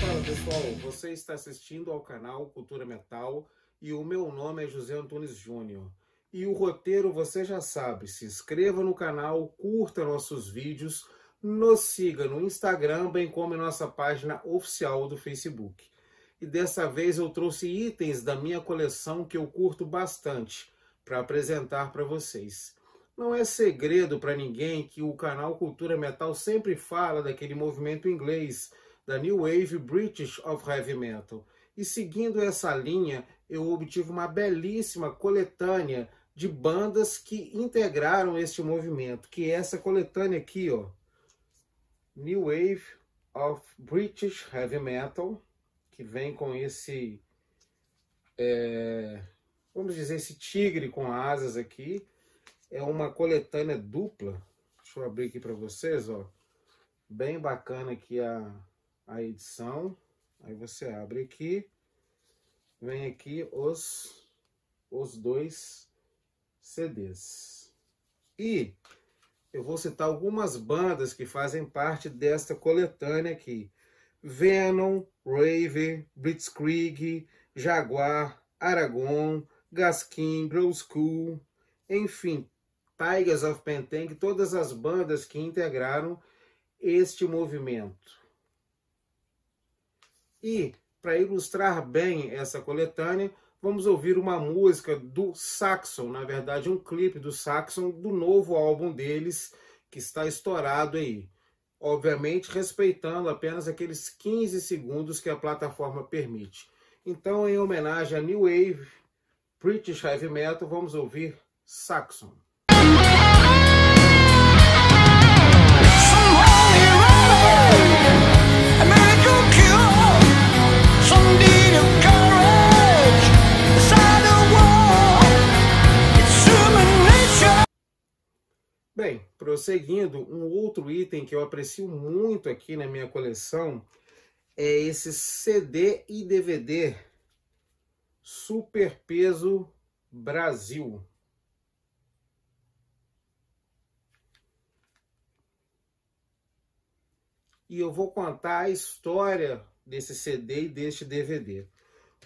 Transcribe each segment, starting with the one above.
Fala pessoal, você está assistindo ao canal Cultura Metal e o meu nome é José Antunes Júnior. E o roteiro você já sabe, se inscreva no canal, curta nossos vídeos, nos siga no Instagram, bem como em nossa página oficial do Facebook e dessa vez eu trouxe itens da minha coleção que eu curto bastante para apresentar para vocês. Não é segredo para ninguém que o canal Cultura Metal sempre fala daquele movimento inglês, da New Wave British of Heavy Metal. E seguindo essa linha, eu obtive uma belíssima coletânea de bandas que integraram este movimento, que é essa coletânea aqui, ó. New Wave of British Heavy Metal, que vem com esse, é, vamos dizer, esse tigre com asas aqui. É uma coletânea dupla. Deixa eu abrir aqui para vocês, ó. Bem bacana aqui a, a edição. Aí você abre aqui, vem aqui os, os dois CDs. E eu vou citar algumas bandas que fazem parte desta coletânea aqui. Venom, Raven, Blitzkrieg, Jaguar, Aragon, Gaskin, Grow School, enfim, Tigers of Pentang, todas as bandas que integraram este movimento. E, para ilustrar bem essa coletânea, vamos ouvir uma música do Saxon, na verdade um clipe do Saxon, do novo álbum deles, que está estourado aí obviamente respeitando apenas aqueles 15 segundos que a plataforma permite. Então, em homenagem a New Wave, British Heavy Metal, vamos ouvir Saxon. Prosseguindo, um outro item que eu aprecio muito aqui na minha coleção é esse CD e DVD Super Peso Brasil. E eu vou contar a história desse CD e deste DVD.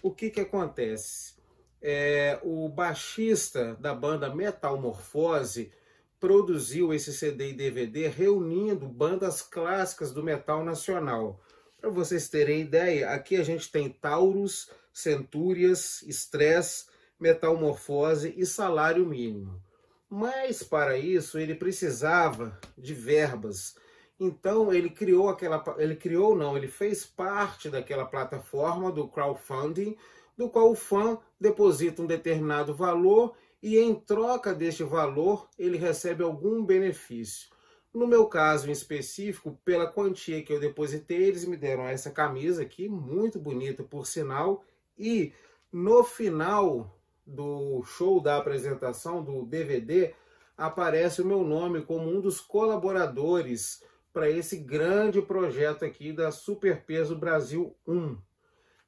O que que acontece? É, o baixista da banda Metalmorfose produziu esse CD e DVD reunindo bandas clássicas do metal nacional. Para vocês terem ideia, aqui a gente tem Taurus, Centúrias, Stress, Metalmorfose e Salário Mínimo. Mas para isso ele precisava de verbas. Então ele criou aquela, ele criou não, ele fez parte daquela plataforma do crowdfunding, do qual o fã deposita um determinado valor e em troca deste valor ele recebe algum benefício. No meu caso em específico, pela quantia que eu depositei, eles me deram essa camisa aqui, muito bonita por sinal, e no final do show da apresentação do DVD aparece o meu nome como um dos colaboradores para esse grande projeto aqui da Superpeso Brasil 1.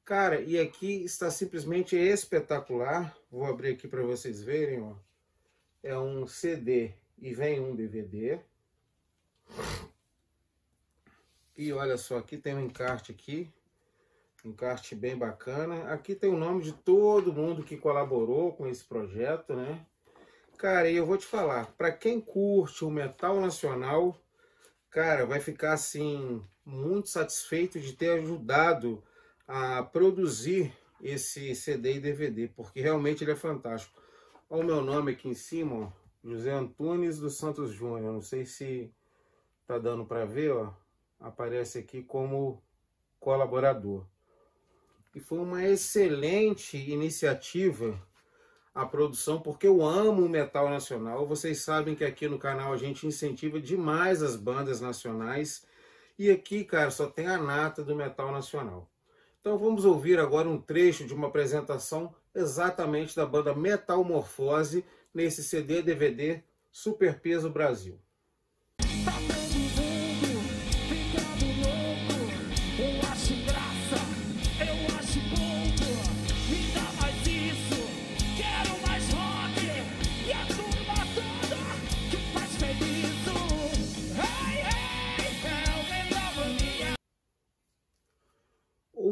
Cara, e aqui está simplesmente espetacular. Vou abrir aqui para vocês verem, ó. É um CD e vem um DVD. E olha só, aqui tem um encarte aqui. Um encarte bem bacana. Aqui tem o nome de todo mundo que colaborou com esse projeto, né? Cara, e eu vou te falar, para quem curte o metal nacional, cara, vai ficar assim muito satisfeito de ter ajudado a produzir esse CD e DVD, porque realmente ele é fantástico. Olha o meu nome aqui em cima, ó, José Antunes dos Santos Júnior. Não sei se tá dando para ver, ó. Aparece aqui como colaborador. E foi uma excelente iniciativa a produção, porque eu amo o metal nacional. Vocês sabem que aqui no canal a gente incentiva demais as bandas nacionais. E aqui, cara, só tem a nata do metal nacional. Então vamos ouvir agora um trecho de uma apresentação exatamente da banda Metalmorfose nesse CD DVD Superpeso Brasil.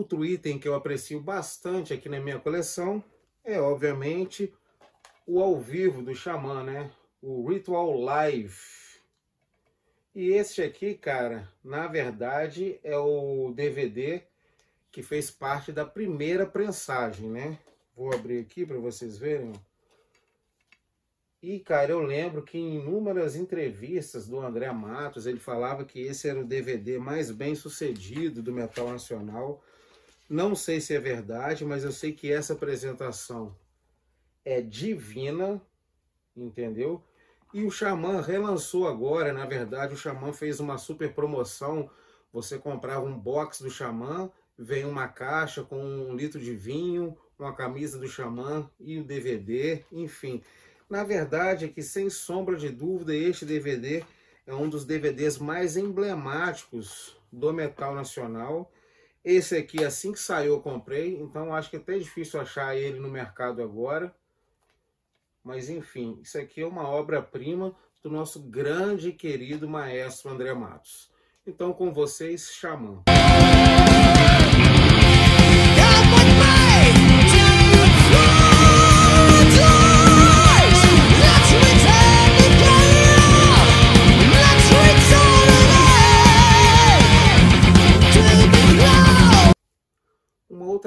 Outro item que eu aprecio bastante aqui na minha coleção é, obviamente, o ao vivo do Xamã, né? O Ritual Live. E esse aqui, cara, na verdade é o DVD que fez parte da primeira prensagem, né? Vou abrir aqui para vocês verem. E, cara, eu lembro que em inúmeras entrevistas do André Matos, ele falava que esse era o DVD mais bem sucedido do metal nacional. Não sei se é verdade, mas eu sei que essa apresentação é divina, entendeu? E o Xamã relançou agora, na verdade, o Xamã fez uma super promoção. Você comprava um box do Xamã, vem uma caixa com um litro de vinho, uma camisa do Xamã e o DVD, enfim. Na verdade é que, sem sombra de dúvida, este DVD é um dos DVDs mais emblemáticos do metal nacional esse aqui, assim que saiu, eu comprei. Então, acho que é até difícil achar ele no mercado agora. Mas, enfim, isso aqui é uma obra-prima do nosso grande e querido maestro André Matos. Então, com vocês, Xamã.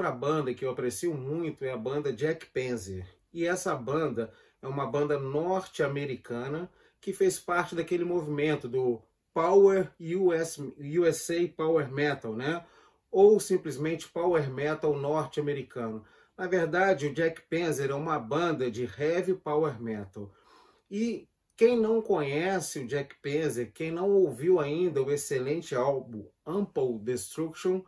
outra banda que eu aprecio muito é a banda Jack Panzer. E essa banda é uma banda norte-americana que fez parte daquele movimento do Power US, USA Power Metal, né? Ou simplesmente Power Metal norte-americano. Na verdade, o Jack Panzer é uma banda de heavy power metal. E quem não conhece o Jack Panzer, quem não ouviu ainda o excelente álbum Ample Destruction,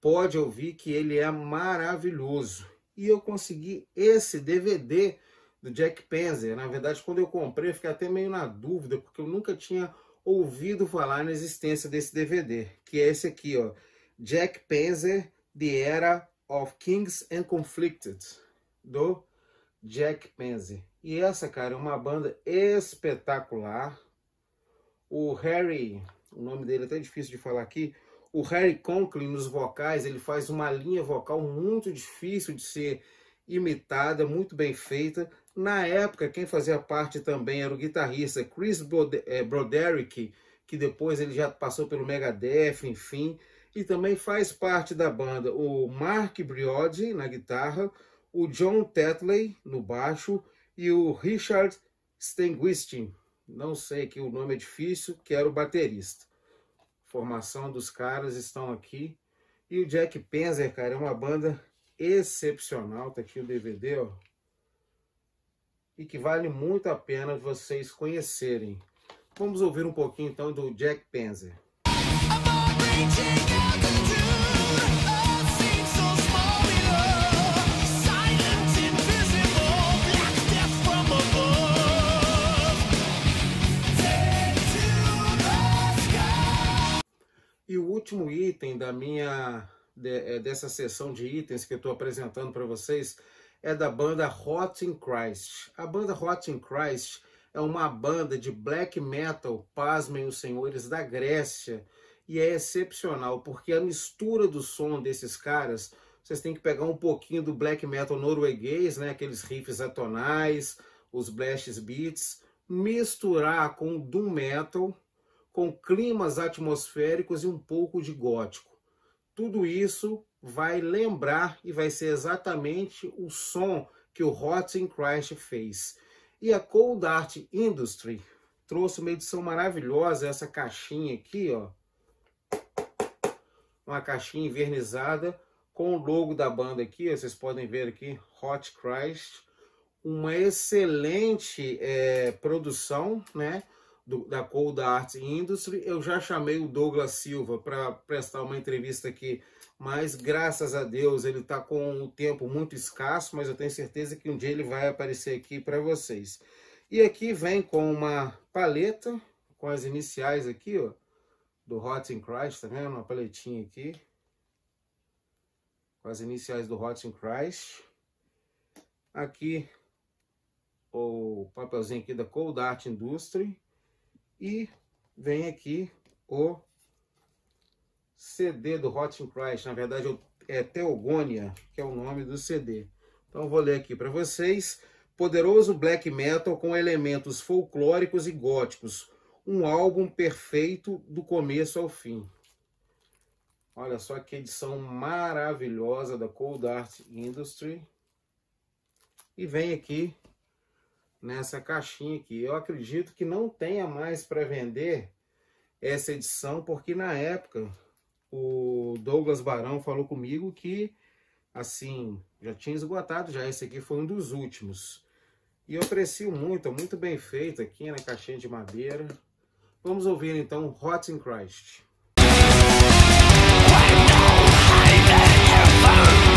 pode ouvir que ele é maravilhoso. E eu consegui esse DVD do Jack Panzer. Na verdade, quando eu comprei, eu fiquei até meio na dúvida, porque eu nunca tinha ouvido falar na existência desse DVD, que é esse aqui, ó. Jack Panzer, The Era of Kings and Conflicted, do Jack Panzer. E essa, cara, é uma banda espetacular. O Harry, o nome dele é até difícil de falar aqui, o Harry Conklin nos vocais, ele faz uma linha vocal muito difícil de ser imitada, muito bem feita. Na época, quem fazia parte também era o guitarrista Chris eh, Broderick, que depois ele já passou pelo Megadeth, enfim, e também faz parte da banda o Mark Briodi na guitarra, o John Tetley no baixo e o Richard Stenguistin, não sei que o nome é difícil, que era o baterista formação dos caras estão aqui. E o Jack Panzer, cara, é uma banda excepcional. Tá aqui o DVD, ó. E que vale muito a pena vocês conhecerem. Vamos ouvir um pouquinho então do Jack Panzer. I'm da minha de, é, dessa sessão de itens que eu estou apresentando para vocês é da banda Hot in Christ. A banda Hot in Christ é uma banda de black metal, pasmem os senhores, da Grécia. E é excepcional, porque a mistura do som desses caras, vocês têm que pegar um pouquinho do black metal norueguês, né? aqueles riffs atonais, os blast beats, misturar com doom metal, com climas atmosféricos e um pouco de gótico tudo isso vai lembrar e vai ser exatamente o som que o Hot Christ fez. E a Cold Art Industry trouxe uma edição maravilhosa, essa caixinha aqui, ó. Uma caixinha envernizada com o logo da banda aqui, ó, vocês podem ver aqui, Hot Christ. Uma excelente é, produção, né? do, da Cold Art Industry. Eu já chamei o Douglas Silva para prestar uma entrevista aqui, mas graças a Deus ele está com o tempo muito escasso, mas eu tenho certeza que um dia ele vai aparecer aqui para vocês. E aqui vem com uma paleta, com as iniciais aqui, ó, do Hot in Christ, tá vendo? Uma paletinha aqui, com as iniciais do Hot in Christ. Aqui o papelzinho aqui da Cold Art Industry. E vem aqui o CD do Hot Christ, na verdade é Teogonia que é o nome do CD. Então vou ler aqui para vocês. Poderoso black metal com elementos folclóricos e góticos. Um álbum perfeito do começo ao fim. Olha só que edição maravilhosa da Cold Art Industry. E vem aqui nessa caixinha aqui. Eu acredito que não tenha mais para vender essa edição, porque na época o Douglas Barão falou comigo que, assim, já tinha esgotado já. Esse aqui foi um dos últimos. E eu aprecio muito, muito bem feito aqui na caixinha de madeira. Vamos ouvir então Hot in Christ. I know, I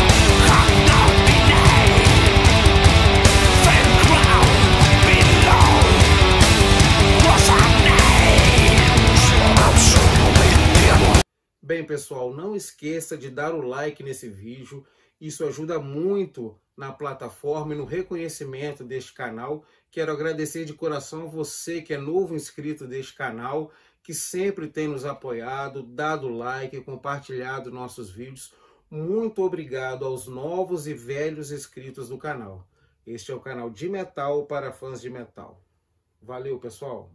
pessoal? Não esqueça de dar o like nesse vídeo. Isso ajuda muito na plataforma e no reconhecimento deste canal. Quero agradecer de coração você que é novo inscrito deste canal, que sempre tem nos apoiado, dado like, compartilhado nossos vídeos. Muito obrigado aos novos e velhos inscritos do canal. Este é o canal de metal para fãs de metal. Valeu, pessoal!